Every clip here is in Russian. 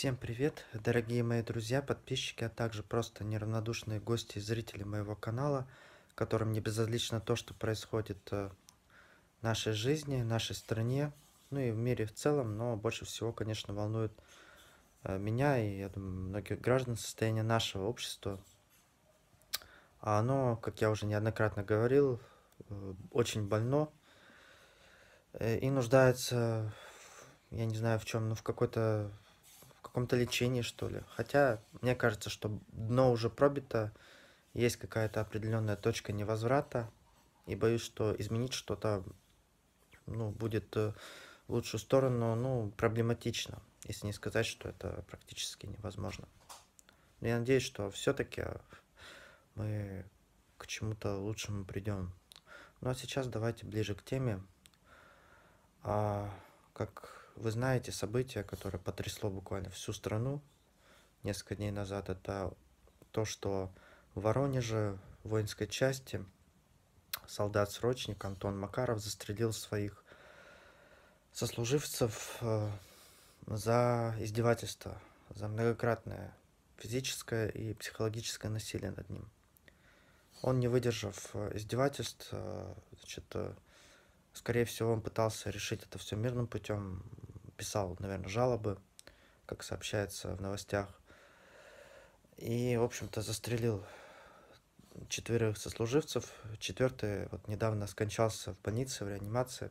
Всем привет, дорогие мои друзья, подписчики, а также просто неравнодушные гости и зрители моего канала, которым не безразлично то, что происходит э, в нашей жизни, нашей стране, ну и в мире в целом, но больше всего, конечно, волнует э, меня и, я думаю, многих граждан состояние нашего общества. А оно, как я уже неоднократно говорил, э, очень больно и нуждается, я не знаю в чем, но ну, в какой-то каком-то лечении, что ли. Хотя, мне кажется, что дно уже пробито, есть какая-то определенная точка невозврата, и боюсь, что изменить что-то ну, будет э, в лучшую сторону ну, проблематично, если не сказать, что это практически невозможно. Но я надеюсь, что все-таки мы к чему-то лучшему придем. Ну а сейчас давайте ближе к теме. А, как вы знаете событие, которое потрясло буквально всю страну несколько дней назад. Это то, что в Воронеже в воинской части солдат-срочник Антон Макаров застрелил своих сослуживцев э, за издевательство, за многократное физическое и психологическое насилие над ним. Он, не выдержав э, издевательств, э, значит, скорее всего, он пытался решить это все мирным путем, писал, наверное, жалобы, как сообщается в новостях. И, в общем-то, застрелил четверых сослуживцев. Четвертый вот недавно скончался в больнице, в реанимации.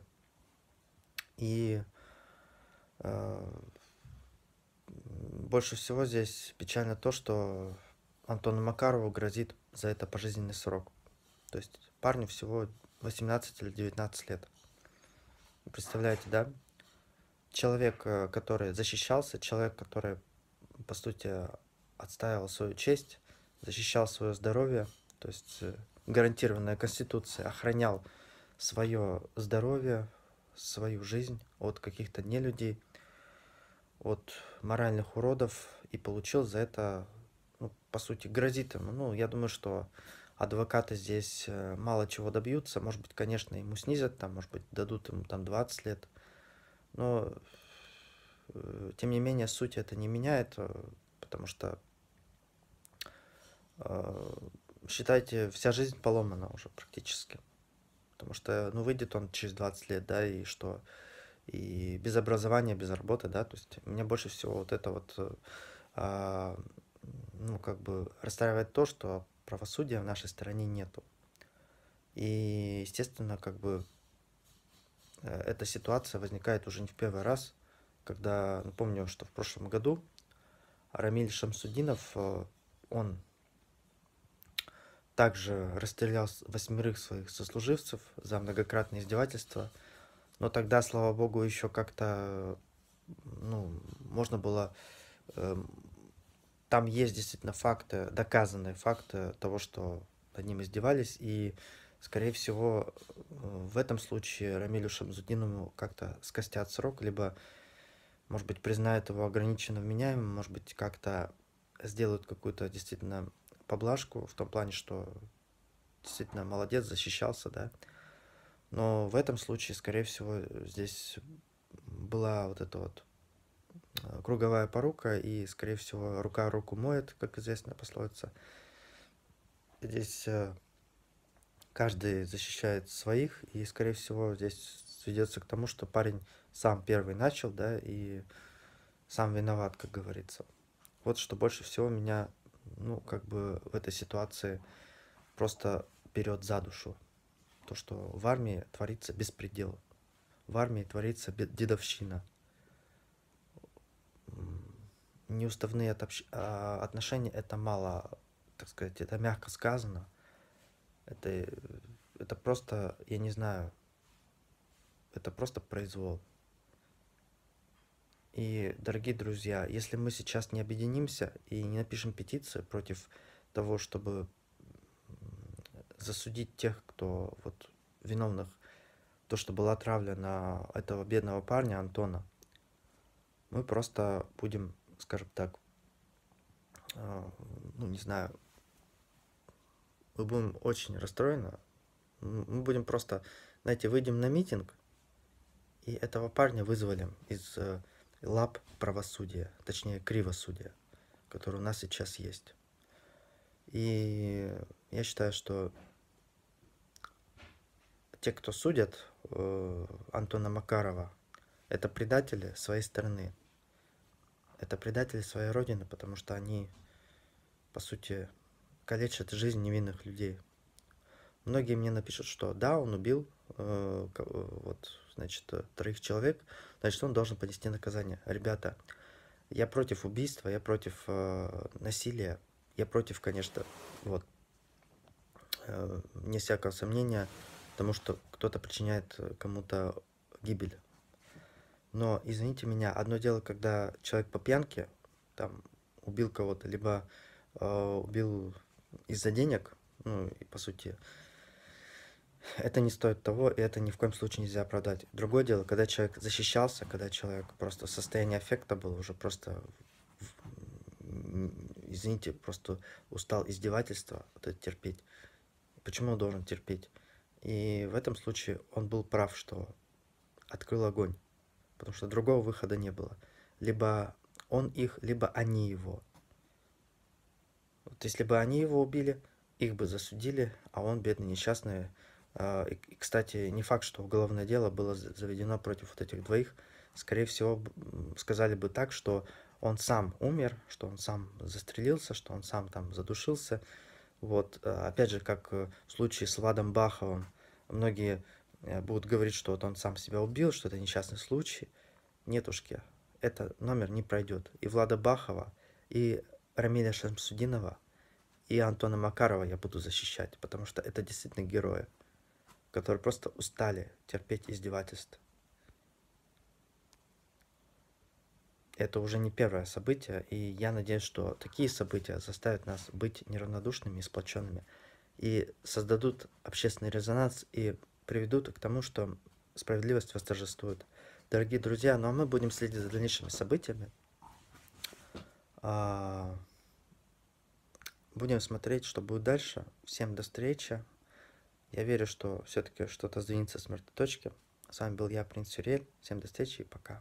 И э, больше всего здесь печально то, что Антону Макарову грозит за это пожизненный срок. То есть парню всего 18 или 19 лет. Представляете, да? человек, э, который защищался, человек, который, по сути, отстаивал свою честь, защищал свое здоровье, то есть э, гарантированная Конституция, охранял свое здоровье, свою жизнь от каких-то нелюдей, от моральных уродов и получил за это, ну, по сути, грозит ему. Ну, я думаю, что адвокаты здесь э, мало чего добьются. Может быть, конечно, ему снизят, там, может быть, дадут ему там 20 лет – но, э, тем не менее, суть это не меняет, э, потому что, э, считайте, вся жизнь поломана уже практически. Потому что, ну, выйдет он через 20 лет, да, и что? И без образования, без работы, да, то есть мне больше всего вот это вот, а, ну, как бы расстраивает то, что правосудия в нашей стране нету. И, естественно, как бы Э, эта ситуация возникает уже не в первый раз, когда, напомню, ну, что в прошлом году Рамиль Шамсудинов, э, он также расстрелял восьмерых своих сослуживцев за многократные издевательства, но тогда, слава богу, еще как-то, ну, можно было эм, там есть действительно факты, доказанные факты того, что над ним издевались, и Скорее всего, э, в этом случае Рамилю Шамзудинову как-то скостят срок, либо, может быть, признают его ограниченно вменяемым, может быть, как-то сделают какую-то действительно поблажку в том плане, что действительно молодец, защищался, да. Но в этом случае, скорее всего, здесь была вот эта вот э, круговая порука, и, скорее всего, рука руку моет, как известная пословица. Здесь э, каждый защищает своих, и, скорее всего, здесь сведется к тому, что парень сам первый начал, да, и сам виноват, как говорится. Вот что больше всего меня, ну, как бы в этой ситуации просто берет за душу. То, что в армии творится беспредел. В армии творится дедовщина. Неуставные а, отношения – это мало, так сказать, это мягко сказано – это, э, это просто, я не знаю, это просто произвол. И, дорогие друзья, если мы сейчас не объединимся и не напишем петицию против того, чтобы засудить тех, кто вот виновных, то, что была отравлена этого бедного парня Антона, мы просто будем, скажем так, а, ну, не знаю, мы будем очень расстроены. Мы будем просто, знаете, выйдем на митинг, и этого парня вызволим из э, лап правосудия, точнее, кривосудия, который у нас сейчас есть. И я считаю, что те, кто судят э, Антона Макарова, это предатели своей страны. Это предатели своей родины, потому что они, по сути, калечат жизнь невинных людей. Многие мне напишут, что да, он убил э, вот, значит, э, троих человек, значит, он должен понести наказание. Ребята, я против убийства, я против э, насилия, я против, конечно, вот, э, не всякого сомнения, потому что кто-то причиняет кому-то гибель. Но, извините меня, одно дело, когда человек по пьянке, там, убил кого-то, либо э, убил из-за денег, ну, и по сути, это не стоит того, и это ни в коем случае нельзя продать. Другое дело, когда человек защищался, когда человек просто в состоянии аффекта был, уже просто, извините, просто устал издевательства вот это терпеть. Почему он должен терпеть? И в этом случае он был прав, что открыл огонь, потому что другого выхода не было. Либо он их, либо они его. Вот если бы они его убили, их бы засудили, а он, бедный, несчастный. А, и, кстати, не факт, что уголовное дело было заведено против вот этих двоих. Скорее всего, сказали бы так, что он сам умер, что он сам застрелился, что он сам там задушился. Вот, а, опять же, как э, в случае с Владом Баховым, многие э, будут говорить, что вот он сам себя убил, что это несчастный случай. Нетушки, это номер не пройдет. И Влада Бахова, и Рамиля Шамсудинова и Антона Макарова я буду защищать, потому что это действительно герои, которые просто устали терпеть издевательств. Это уже не первое событие, и я надеюсь, что такие события заставят нас быть неравнодушными и сплоченными, и создадут общественный резонанс и приведут к тому, что справедливость восторжествует. Дорогие друзья, ну а мы будем следить за дальнейшими событиями. А, Будем смотреть, что будет дальше. Всем до встречи. Я верю, что все-таки что-то сдвинется с мертвой точки. С вами был я, Принц Сюрель. Всем до встречи и пока.